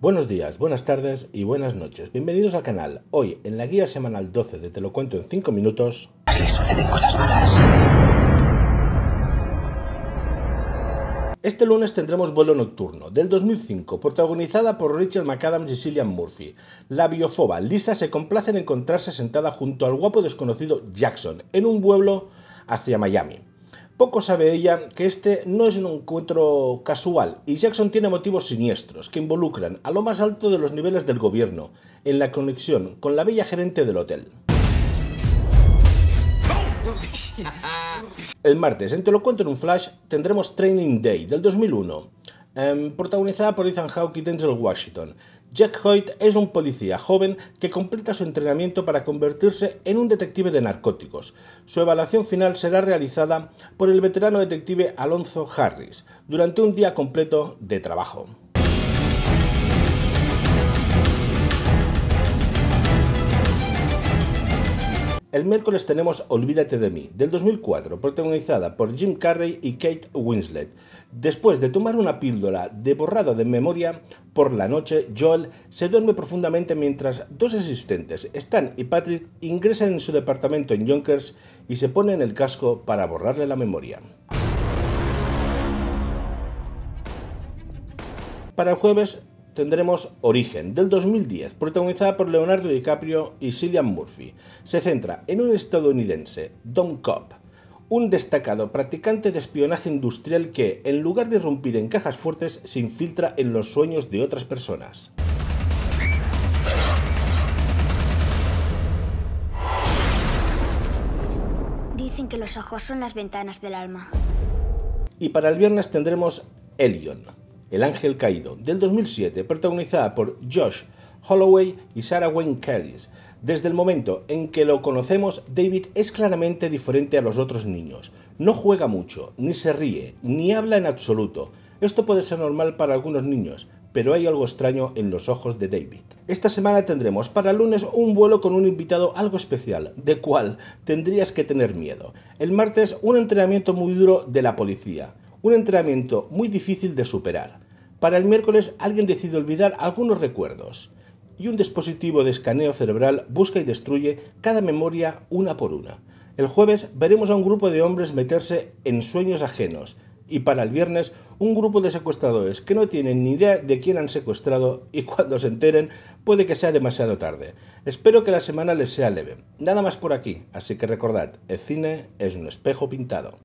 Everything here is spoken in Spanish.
Buenos días, buenas tardes y buenas noches. Bienvenidos al canal. Hoy, en la guía semanal 12 de Te lo cuento en 5 minutos... Este lunes tendremos Vuelo Nocturno, del 2005, protagonizada por Richard McAdams y Cillian Murphy. La biofoba Lisa se complace en encontrarse sentada junto al guapo desconocido Jackson, en un pueblo hacia Miami. Poco sabe ella que este no es un encuentro casual y Jackson tiene motivos siniestros que involucran a lo más alto de los niveles del gobierno en la conexión con la bella gerente del hotel. El martes, en Te lo cuento en un flash, tendremos Training Day del 2001, Em, protagonizada por Ethan Hawke y Denzel Washington. Jack Hoyt es un policía joven que completa su entrenamiento para convertirse en un detective de narcóticos. Su evaluación final será realizada por el veterano detective Alonso Harris durante un día completo de trabajo. El miércoles tenemos Olvídate de mí, del 2004, protagonizada por Jim Carrey y Kate Winslet. Después de tomar una píldora de borrado de memoria, por la noche Joel se duerme profundamente mientras dos asistentes, Stan y Patrick, ingresan en su departamento en Yonkers y se ponen el casco para borrarle la memoria. Para el jueves tendremos Origen, del 2010, protagonizada por Leonardo DiCaprio y Cillian Murphy. Se centra en un estadounidense, Don Cobb, un destacado practicante de espionaje industrial que, en lugar de romper en cajas fuertes, se infiltra en los sueños de otras personas. Dicen que los ojos son las ventanas del alma. Y para el viernes tendremos Elion, el Ángel Caído, del 2007, protagonizada por Josh Holloway y Sarah Wayne Kelly. Desde el momento en que lo conocemos, David es claramente diferente a los otros niños. No juega mucho, ni se ríe, ni habla en absoluto. Esto puede ser normal para algunos niños, pero hay algo extraño en los ojos de David. Esta semana tendremos para lunes un vuelo con un invitado algo especial, de cual tendrías que tener miedo. El martes un entrenamiento muy duro de la policía. Un entrenamiento muy difícil de superar. Para el miércoles alguien decide olvidar algunos recuerdos y un dispositivo de escaneo cerebral busca y destruye cada memoria una por una. El jueves veremos a un grupo de hombres meterse en sueños ajenos y para el viernes un grupo de secuestradores que no tienen ni idea de quién han secuestrado y cuando se enteren puede que sea demasiado tarde. Espero que la semana les sea leve. Nada más por aquí, así que recordad, el cine es un espejo pintado.